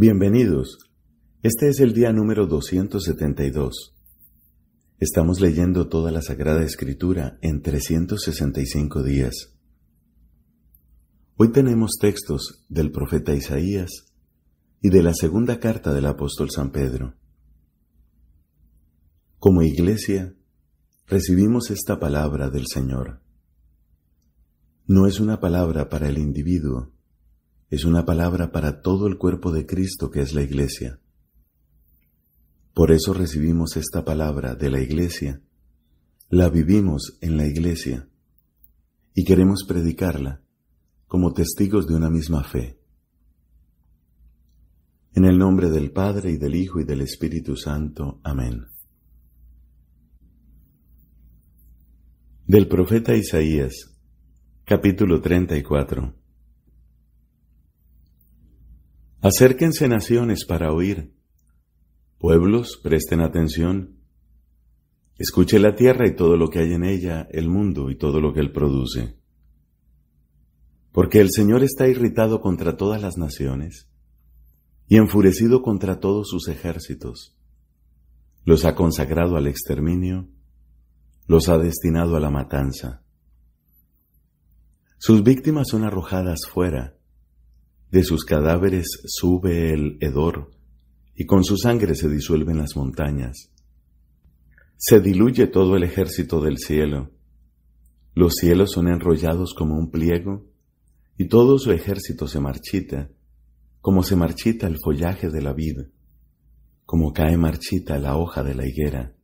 Bienvenidos. Este es el día número 272. Estamos leyendo toda la Sagrada Escritura en 365 días. Hoy tenemos textos del profeta Isaías y de la segunda carta del apóstol San Pedro. Como iglesia, recibimos esta palabra del Señor. No es una palabra para el individuo, es una palabra para todo el cuerpo de Cristo que es la Iglesia. Por eso recibimos esta palabra de la Iglesia, la vivimos en la Iglesia y queremos predicarla como testigos de una misma fe. En el nombre del Padre y del Hijo y del Espíritu Santo. Amén. Del profeta Isaías, capítulo 34. Acérquense naciones para oír. Pueblos, presten atención. Escuche la tierra y todo lo que hay en ella, el mundo y todo lo que él produce. Porque el Señor está irritado contra todas las naciones y enfurecido contra todos sus ejércitos. Los ha consagrado al exterminio, los ha destinado a la matanza. Sus víctimas son arrojadas fuera de sus cadáveres sube el hedor, y con su sangre se disuelven las montañas. Se diluye todo el ejército del cielo. Los cielos son enrollados como un pliego, y todo su ejército se marchita, como se marchita el follaje de la vid, como cae marchita la hoja de la higuera.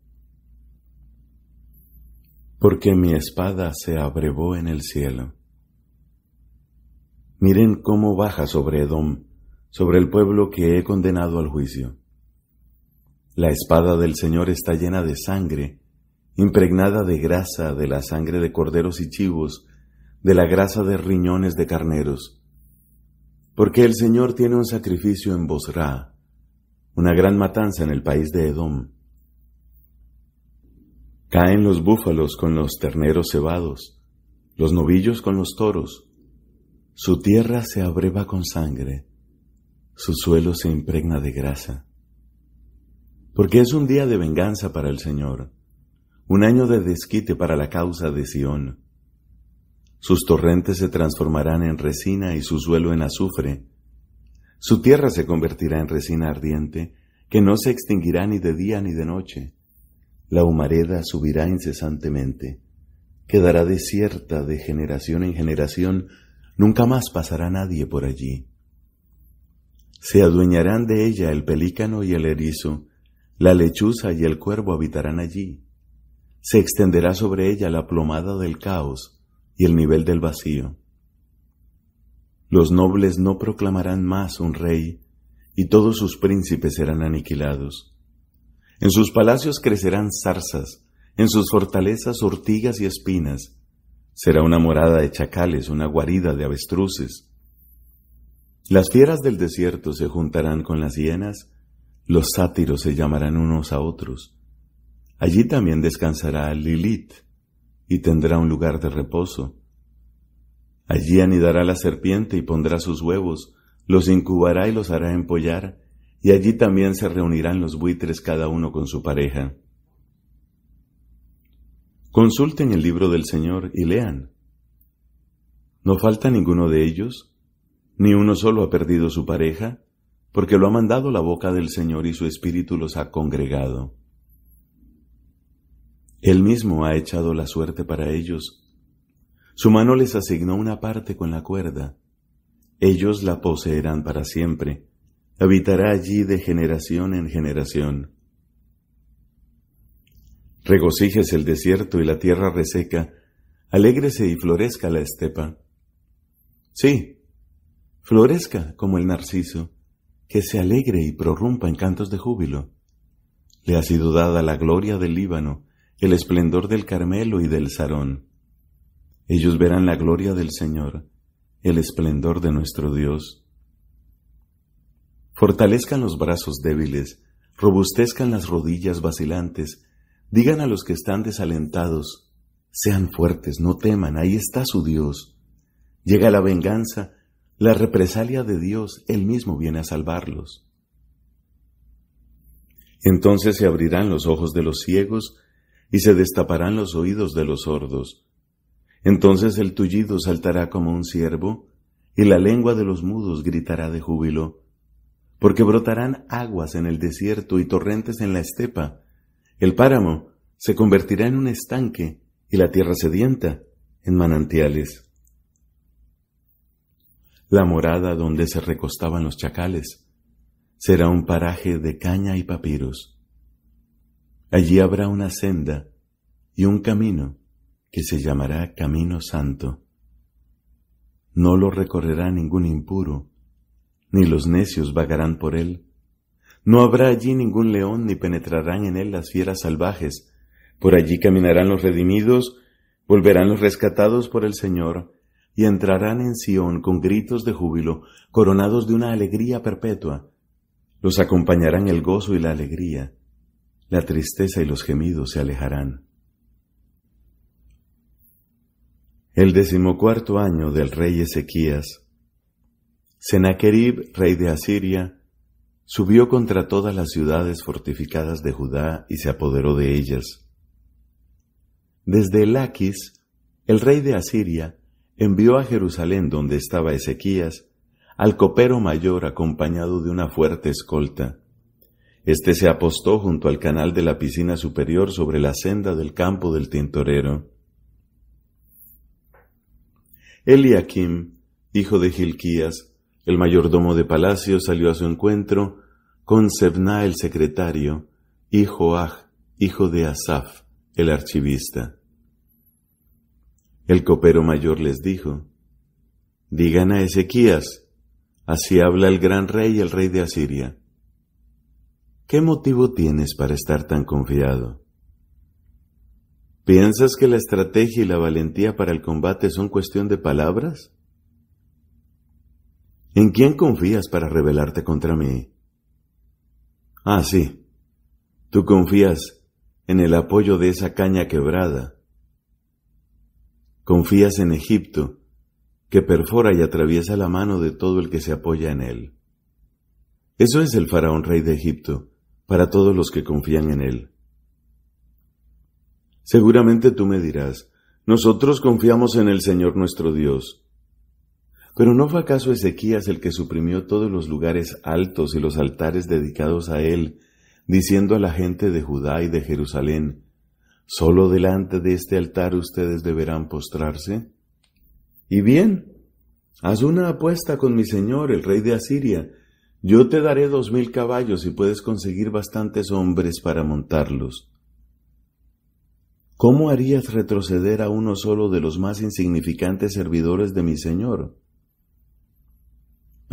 Porque mi espada se abrevó en el cielo Miren cómo baja sobre Edom, sobre el pueblo que he condenado al juicio. La espada del Señor está llena de sangre, impregnada de grasa de la sangre de corderos y chivos, de la grasa de riñones de carneros. Porque el Señor tiene un sacrificio en Bosra, una gran matanza en el país de Edom. Caen los búfalos con los terneros cebados, los novillos con los toros, su tierra se abreva con sangre, su suelo se impregna de grasa. Porque es un día de venganza para el Señor, un año de desquite para la causa de Sión. Sus torrentes se transformarán en resina y su suelo en azufre. Su tierra se convertirá en resina ardiente, que no se extinguirá ni de día ni de noche. La humareda subirá incesantemente, quedará desierta de generación en generación Nunca más pasará nadie por allí. Se adueñarán de ella el pelícano y el erizo, la lechuza y el cuervo habitarán allí. Se extenderá sobre ella la plomada del caos y el nivel del vacío. Los nobles no proclamarán más un rey, y todos sus príncipes serán aniquilados. En sus palacios crecerán zarzas, en sus fortalezas ortigas y espinas, Será una morada de chacales, una guarida de avestruces. Las fieras del desierto se juntarán con las hienas, los sátiros se llamarán unos a otros. Allí también descansará Lilith y tendrá un lugar de reposo. Allí anidará la serpiente y pondrá sus huevos, los incubará y los hará empollar, y allí también se reunirán los buitres cada uno con su pareja. Consulten el libro del Señor y lean. No falta ninguno de ellos, ni uno solo ha perdido su pareja, porque lo ha mandado la boca del Señor y su espíritu los ha congregado. Él mismo ha echado la suerte para ellos. Su mano les asignó una parte con la cuerda. Ellos la poseerán para siempre. Habitará allí de generación en generación. Regocíjese el desierto y la tierra reseca, alégrese y florezca la estepa. Sí, florezca como el narciso, que se alegre y prorrumpa en cantos de júbilo. Le ha sido dada la gloria del Líbano, el esplendor del Carmelo y del Sarón. Ellos verán la gloria del Señor, el esplendor de nuestro Dios. Fortalezcan los brazos débiles, robustezcan las rodillas vacilantes, Digan a los que están desalentados, sean fuertes, no teman, ahí está su Dios. Llega la venganza, la represalia de Dios, Él mismo viene a salvarlos. Entonces se abrirán los ojos de los ciegos y se destaparán los oídos de los sordos. Entonces el tullido saltará como un ciervo y la lengua de los mudos gritará de júbilo, porque brotarán aguas en el desierto y torrentes en la estepa, el páramo se convertirá en un estanque y la tierra sedienta en manantiales. La morada donde se recostaban los chacales será un paraje de caña y papiros. Allí habrá una senda y un camino que se llamará Camino Santo. No lo recorrerá ningún impuro, ni los necios vagarán por él, no habrá allí ningún león, ni penetrarán en él las fieras salvajes. Por allí caminarán los redimidos, volverán los rescatados por el Señor, y entrarán en Sión con gritos de júbilo, coronados de una alegría perpetua. Los acompañarán el gozo y la alegría. La tristeza y los gemidos se alejarán. El decimocuarto año del rey Ezequías. Sennacherib, rey de Asiria, Subió contra todas las ciudades fortificadas de Judá y se apoderó de ellas. Desde Laquis, el rey de Asiria envió a Jerusalén donde estaba Ezequías, al copero mayor acompañado de una fuerte escolta. Este se apostó junto al canal de la piscina superior sobre la senda del campo del tintorero. Eliakim, hijo de Gilquías, el mayordomo de palacio salió a su encuentro con Sebna el secretario y Joach, hijo de Asaf, el archivista. El copero mayor les dijo, Digan a Ezequías, así habla el gran rey el rey de Asiria. ¿Qué motivo tienes para estar tan confiado? ¿Piensas que la estrategia y la valentía para el combate son cuestión de palabras? ¿En quién confías para rebelarte contra mí? Ah, sí. Tú confías en el apoyo de esa caña quebrada. Confías en Egipto, que perfora y atraviesa la mano de todo el que se apoya en él. Eso es el faraón rey de Egipto, para todos los que confían en él. Seguramente tú me dirás, nosotros confiamos en el Señor nuestro Dios, pero ¿no fue acaso Ezequías el que suprimió todos los lugares altos y los altares dedicados a él, diciendo a la gente de Judá y de Jerusalén, Solo delante de este altar ustedes deberán postrarse? Y bien, haz una apuesta con mi señor, el rey de Asiria, yo te daré dos mil caballos y puedes conseguir bastantes hombres para montarlos. ¿Cómo harías retroceder a uno solo de los más insignificantes servidores de mi Señor?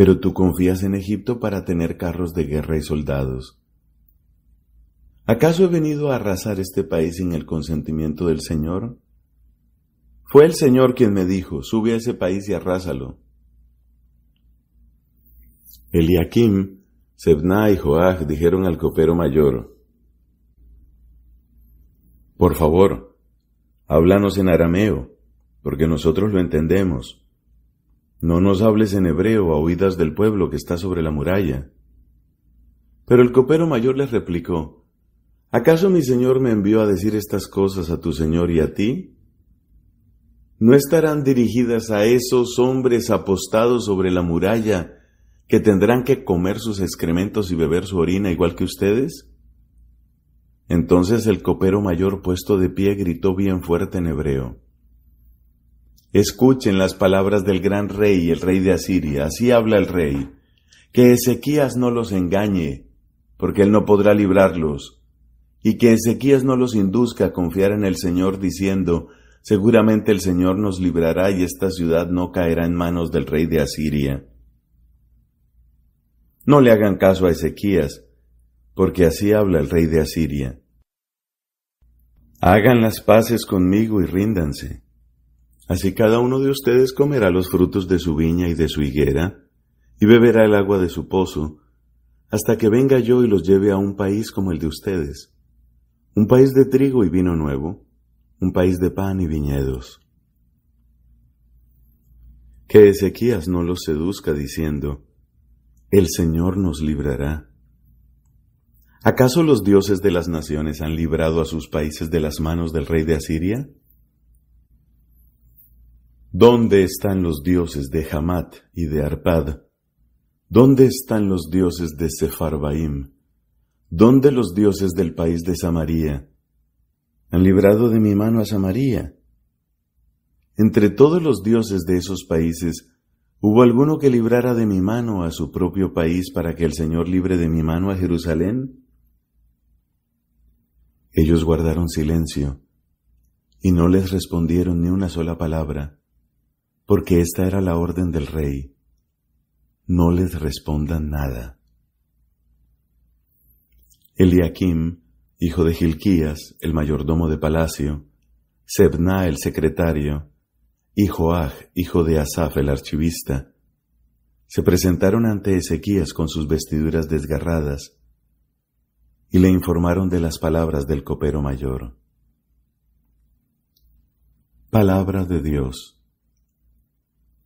pero tú confías en Egipto para tener carros de guerra y soldados. ¿Acaso he venido a arrasar este país sin el consentimiento del Señor? Fue el Señor quien me dijo, sube a ese país y arrásalo. Eliakim, Sebna y Joach dijeron al copero mayor, Por favor, háblanos en arameo, porque nosotros lo entendemos. No nos hables en hebreo a oídas del pueblo que está sobre la muralla. Pero el copero mayor les replicó, ¿acaso mi señor me envió a decir estas cosas a tu señor y a ti? ¿No estarán dirigidas a esos hombres apostados sobre la muralla que tendrán que comer sus excrementos y beber su orina igual que ustedes? Entonces el copero mayor puesto de pie gritó bien fuerte en hebreo, Escuchen las palabras del gran rey, el rey de Asiria. Así habla el rey. Que Ezequías no los engañe, porque él no podrá librarlos. Y que Ezequías no los induzca a confiar en el Señor diciendo, seguramente el Señor nos librará y esta ciudad no caerá en manos del rey de Asiria. No le hagan caso a Ezequías, porque así habla el rey de Asiria. Hagan las paces conmigo y ríndanse. Así cada uno de ustedes comerá los frutos de su viña y de su higuera, y beberá el agua de su pozo, hasta que venga yo y los lleve a un país como el de ustedes, un país de trigo y vino nuevo, un país de pan y viñedos. Que Ezequías no los seduzca diciendo, El Señor nos librará. ¿Acaso los dioses de las naciones han librado a sus países de las manos del rey de Asiria? ¿Dónde están los dioses de Hamat y de Arpad? ¿Dónde están los dioses de Sefarbaim? ¿Dónde los dioses del país de Samaria? Han librado de mi mano a Samaria. Entre todos los dioses de esos países, ¿hubo alguno que librara de mi mano a su propio país para que el Señor libre de mi mano a Jerusalén? Ellos guardaron silencio y no les respondieron ni una sola palabra porque esta era la orden del rey. No les respondan nada. Eliakim, hijo de Gilquías, el mayordomo de palacio, Sebna el secretario, y Joach, hijo de Asaf el archivista, se presentaron ante Ezequías con sus vestiduras desgarradas y le informaron de las palabras del copero mayor. Palabra de Dios.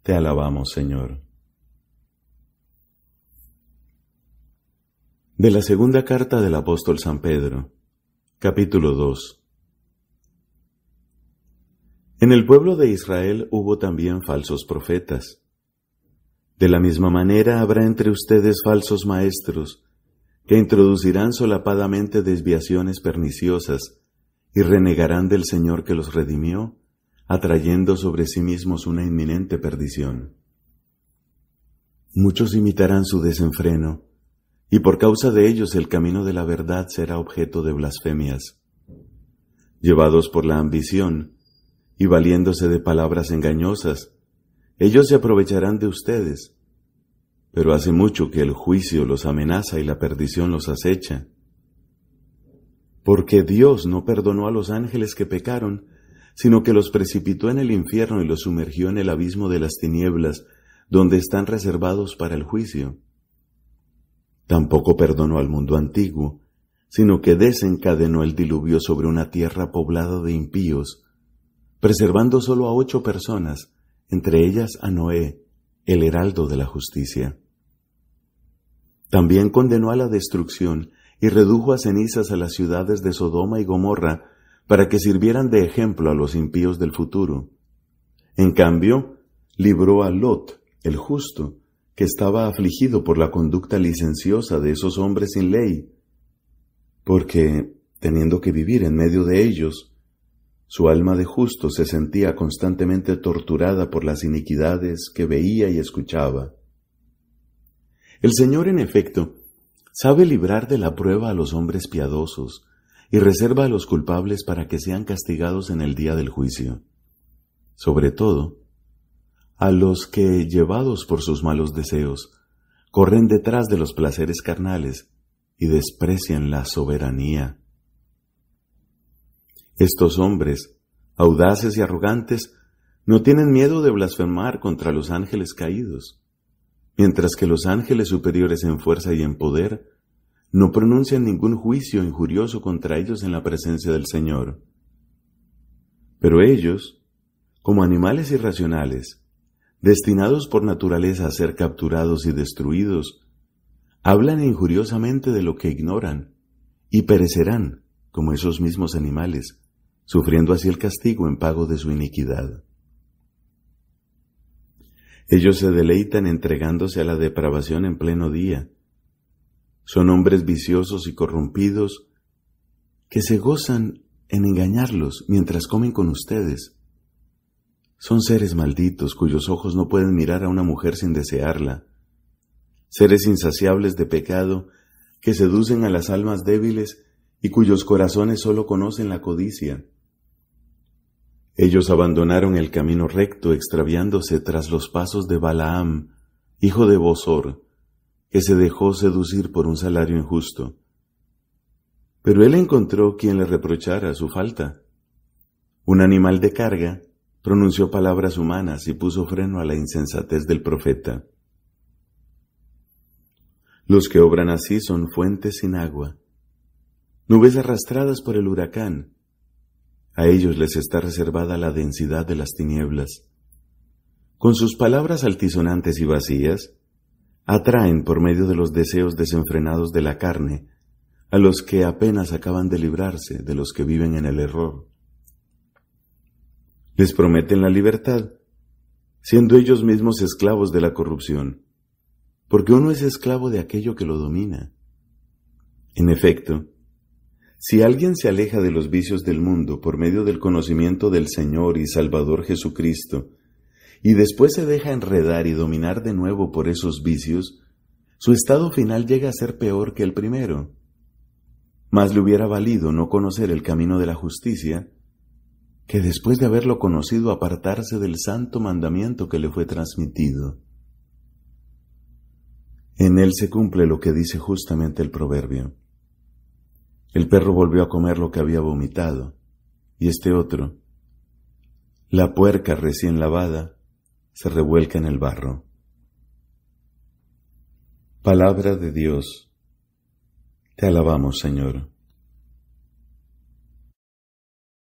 Te alabamos, Señor. De la segunda carta del apóstol San Pedro, capítulo 2. En el pueblo de Israel hubo también falsos profetas. De la misma manera habrá entre ustedes falsos maestros, que introducirán solapadamente desviaciones perniciosas y renegarán del Señor que los redimió atrayendo sobre sí mismos una inminente perdición. Muchos imitarán su desenfreno, y por causa de ellos el camino de la verdad será objeto de blasfemias. Llevados por la ambición y valiéndose de palabras engañosas, ellos se aprovecharán de ustedes. Pero hace mucho que el juicio los amenaza y la perdición los acecha. Porque Dios no perdonó a los ángeles que pecaron, sino que los precipitó en el infierno y los sumergió en el abismo de las tinieblas, donde están reservados para el juicio. Tampoco perdonó al mundo antiguo, sino que desencadenó el diluvio sobre una tierra poblada de impíos, preservando sólo a ocho personas, entre ellas a Noé, el heraldo de la justicia. También condenó a la destrucción y redujo a cenizas a las ciudades de Sodoma y Gomorra, para que sirvieran de ejemplo a los impíos del futuro. En cambio, libró a Lot, el justo, que estaba afligido por la conducta licenciosa de esos hombres sin ley, porque, teniendo que vivir en medio de ellos, su alma de justo se sentía constantemente torturada por las iniquidades que veía y escuchaba. El Señor, en efecto, sabe librar de la prueba a los hombres piadosos, y reserva a los culpables para que sean castigados en el día del juicio. Sobre todo, a los que, llevados por sus malos deseos, corren detrás de los placeres carnales y desprecian la soberanía. Estos hombres, audaces y arrogantes, no tienen miedo de blasfemar contra los ángeles caídos, mientras que los ángeles superiores en fuerza y en poder no pronuncian ningún juicio injurioso contra ellos en la presencia del Señor. Pero ellos, como animales irracionales, destinados por naturaleza a ser capturados y destruidos, hablan injuriosamente de lo que ignoran y perecerán como esos mismos animales, sufriendo así el castigo en pago de su iniquidad. Ellos se deleitan entregándose a la depravación en pleno día, son hombres viciosos y corrompidos que se gozan en engañarlos mientras comen con ustedes. Son seres malditos cuyos ojos no pueden mirar a una mujer sin desearla. Seres insaciables de pecado que seducen a las almas débiles y cuyos corazones solo conocen la codicia. Ellos abandonaron el camino recto extraviándose tras los pasos de Balaam, hijo de Bosor, que se dejó seducir por un salario injusto. Pero él encontró quien le reprochara su falta. Un animal de carga pronunció palabras humanas y puso freno a la insensatez del profeta. Los que obran así son fuentes sin agua, nubes arrastradas por el huracán. A ellos les está reservada la densidad de las tinieblas. Con sus palabras altisonantes y vacías, atraen por medio de los deseos desenfrenados de la carne a los que apenas acaban de librarse de los que viven en el error. Les prometen la libertad, siendo ellos mismos esclavos de la corrupción, porque uno es esclavo de aquello que lo domina. En efecto, si alguien se aleja de los vicios del mundo por medio del conocimiento del Señor y Salvador Jesucristo, y después se deja enredar y dominar de nuevo por esos vicios, su estado final llega a ser peor que el primero. Más le hubiera valido no conocer el camino de la justicia que después de haberlo conocido apartarse del santo mandamiento que le fue transmitido. En él se cumple lo que dice justamente el proverbio. El perro volvió a comer lo que había vomitado, y este otro, la puerca recién lavada, se revuelca en el barro. Palabra de Dios. Te alabamos, Señor.